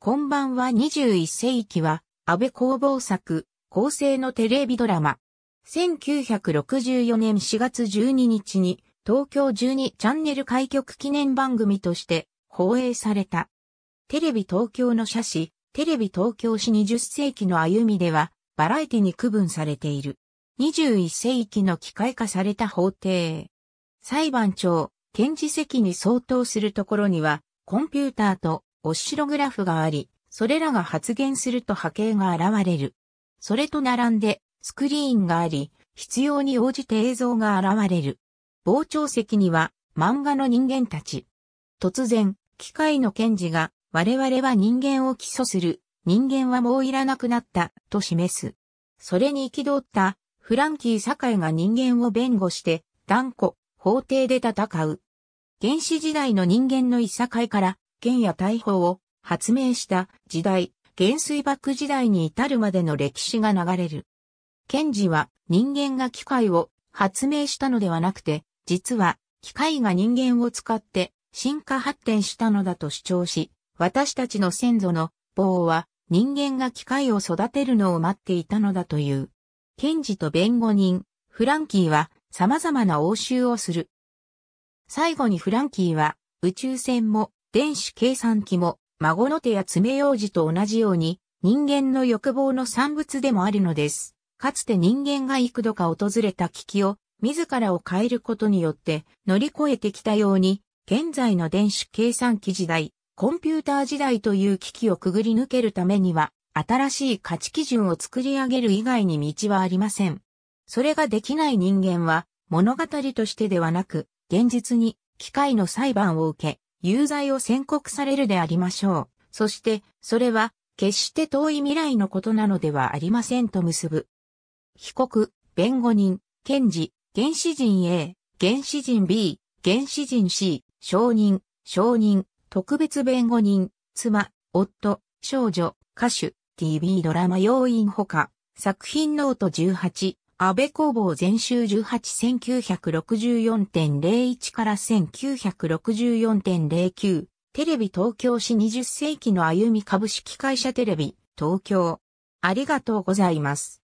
こんばんは21世紀は、安倍工房作、構成のテレビドラマ。1964年4月12日に、東京12チャンネル開局記念番組として放映された。テレビ東京の写真、テレビ東京史20世紀の歩みでは、バラエティに区分されている。21世紀の機械化された法廷。裁判長、検事席に相当するところには、コンピューターとオシログラフがあり、それらが発現すると波形が現れる。それと並んで、スクリーンがあり、必要に応じて映像が現れる。傍聴席には、漫画の人間たち。突然、機械の検事が、我々は人間を起訴する。人間はもういらなくなった、と示す。それに憤った、フランキー・堺が人間を弁護して、断固、法廷で戦う。原始時代の人間のいさかいから、剣や大砲を発明した時代、原水爆時代に至るまでの歴史が流れる。賢治は人間が機械を発明したのではなくて、実は機械が人間を使って進化発展したのだと主張し、私たちの先祖の棒は人間が機械を育てるのを待っていたのだという。検事と弁護人、フランキーは様々な応酬をする。最後にフランキーは宇宙船も電子計算機も、孫の手や爪楊枝と同じように、人間の欲望の産物でもあるのです。かつて人間が幾度か訪れた危機を、自らを変えることによって乗り越えてきたように、現在の電子計算機時代、コンピューター時代という危機をくぐり抜けるためには、新しい価値基準を作り上げる以外に道はありません。それができない人間は、物語としてではなく、現実に機械の裁判を受け、有罪を宣告されるでありましょう。そして、それは、決して遠い未来のことなのではありませんと結ぶ。被告、弁護人、検事、原始人 A、原始人 B、原始人 C、証人、証人、特別弁護人、妻、夫、少女、歌手、TV ドラマ要員ほか、作品ノート18、安倍工房全集181964.01から1964.09テレビ東京市20世紀の歩み株式会社テレビ東京ありがとうございます。